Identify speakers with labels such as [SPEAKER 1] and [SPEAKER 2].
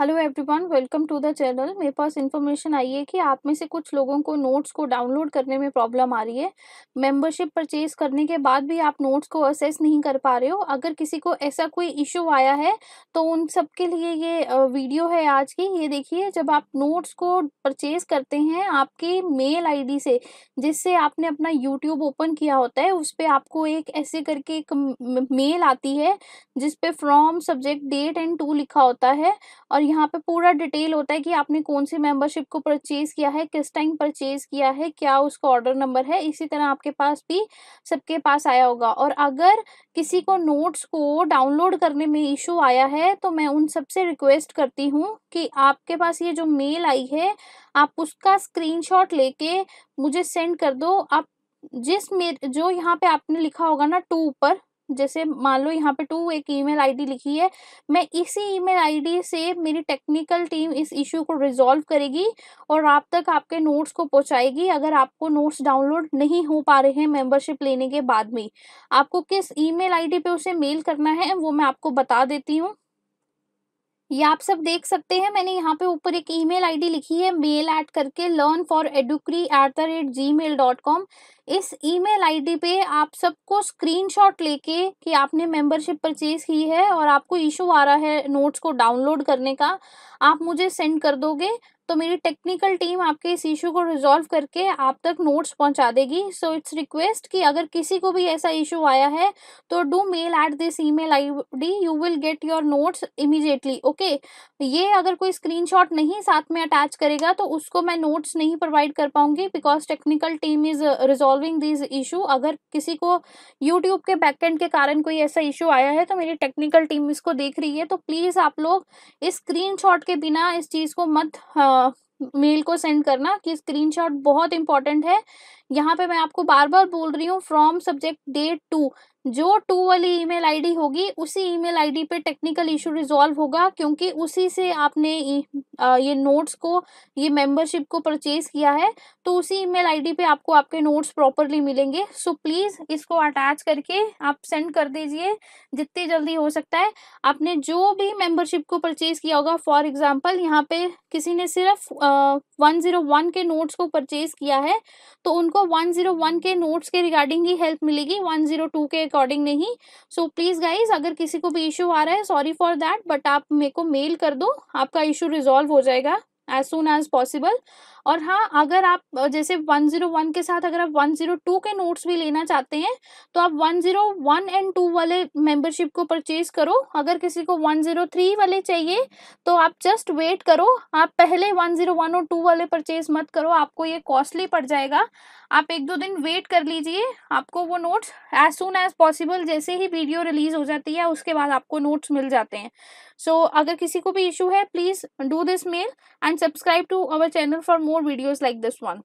[SPEAKER 1] hello everyone welcome to the channel मेरे पास information आई है कि आप में से कुछ लोगों को नोट्स को डाउनलोड करने में प्रॉब्लम आ रही है मेंबरशिप परचेज करने के बाद भी आप नोट्स को असेस नहीं कर पा रहे हो अगर किसी को ऐसा कोई इशू आया है तो उन सब के लिए ये वीडियो है आज की ये देखिए जब आप नोट्स को परचेज करते हैं आपकी मेल आई से जिससे आपने अपना यूट्यूब ओपन किया होता है उस पर आपको एक ऐसे करके एक मेल आती है जिसपे from subject date and to लिखा होता है और यहाँ पे पूरा डिटेल होता है कि आपने कौन सी मेंबरशिप को परचेज किया है किस टाइम परचेज किया है क्या उसका ऑर्डर नंबर है इसी तरह आपके पास भी सबके पास आया होगा और अगर किसी को नोट्स को डाउनलोड करने में इशू आया है तो मैं उन सबसे रिक्वेस्ट करती हूँ कि आपके पास ये जो मेल आई है आप उसका स्क्रीन लेके मुझे सेंड कर दो आप जिस मेरे जो यहाँ पे आपने लिखा होगा ना टू ऊपर जैसे मान लो यहाँ पे टू एक ईमेल आईडी लिखी है मैं इसी ईमेल आईडी से मेरी टेक्निकल टीम इस इश्यू को रिजॉल्व करेगी और आप तक आपके नोट्स को पहुँचाएगी अगर आपको नोट्स डाउनलोड नहीं हो पा रहे हैं मेंबरशिप लेने के बाद में आपको किस ईमेल आईडी पे उसे मेल करना है वो मैं आपको बता देती हूँ ये आप सब देख सकते हैं मैंने यहाँ पे ऊपर एक ईमेल आईडी लिखी है मेल ऐड करके लर्न फॉर एडुक्री at the rate G mail dot com इस ईमेल आईडी पे आप सबको स्क्रीनशॉट लेके कि आपने मेंबरशिप परचेज की है और आपको इशू आ रहा है नोट्स को डाउनलोड करने का आप मुझे सेंड कर दोगे तो मेरी टेक्निकल टीम आपके इस इशू को रिजॉल्व करके आप तक नोट्स पहुंचा देगी सो इट्स रिक्वेस्ट कि अगर किसी को भी ऐसा इशू आया है तो do mail at this e mail I D you will get your notes immediately okay ये अगर कोई स्क्रीनशॉट नहीं साथ में अटैच करेगा तो उसको मैं नोट्स नहीं प्रोवाइड कर पाऊंगी because technical team is resolving this issue अगर किसी को यूट्यूब के बैकेंड के कारण कोई ऐसा इशू आया है तो मेरी टेक्निकल टीम इसको देख रही है तो प्लीज़ आप लोग इस शॉट के बिना इस चीज़ को मत आ, हाँ, मेल को सेंड करना कि स्क्रीनशॉट बहुत इंपॉर्टेंट है यहाँ पे मैं आपको बार बार बोल रही हूँ फ्रॉम सब्जेक्ट डे टू जो टू वाली ईमेल आईडी होगी उसी ईमेल आईडी पे टेक्निकल इशू रिजॉल्व होगा क्योंकि उसी से आपने ये नोट्स को ये मेंबरशिप को परचेज किया है तो उसी ईमेल आईडी पे आपको आपके नोट्स प्रॉपरली मिलेंगे सो प्लीज़ इसको अटैच करके आप सेंड कर दीजिए जितनी जल्दी हो सकता है आपने जो भी मेंबरशिप को परचेज किया होगा फॉर एग्जाम्पल यहाँ पे किसी ने सिर्फ वन जीरो वन के नोट्स को परचेज किया है तो उनको आपको 101 के नोट्स के रिगार्डिंग ही हेल्प मिलेगी 102 के अकॉर्डिंग नहीं सो प्लीज़ गाइज अगर किसी को भी इश्यू आ रहा है सॉरी फॉर दैट बट आप मेरे को मेल कर दो आपका इशू रिजोल्व हो जाएगा एज सुन एज पॉसिबल और हाँ अगर आप जैसे 101 के साथ अगर आप 102 के नोट्स भी लेना चाहते हैं तो आप 101 एंड 2 वाले मेंबरशिप को परचेज करो अगर किसी को 103 वाले चाहिए तो आप जस्ट वेट करो आप पहले 101 और 2 वाले परचेज मत करो आपको ये कॉस्टली पड़ जाएगा आप एक दो दिन वेट कर लीजिए आपको वो notes as soon as possible जैसे ही वीडियो रिलीज हो जाती है उसके बाद आपको नोट्स मिल जाते हैं सो so, अगर किसी को भी इशू है please do this mail and subscribe to our channel for more more videos like this one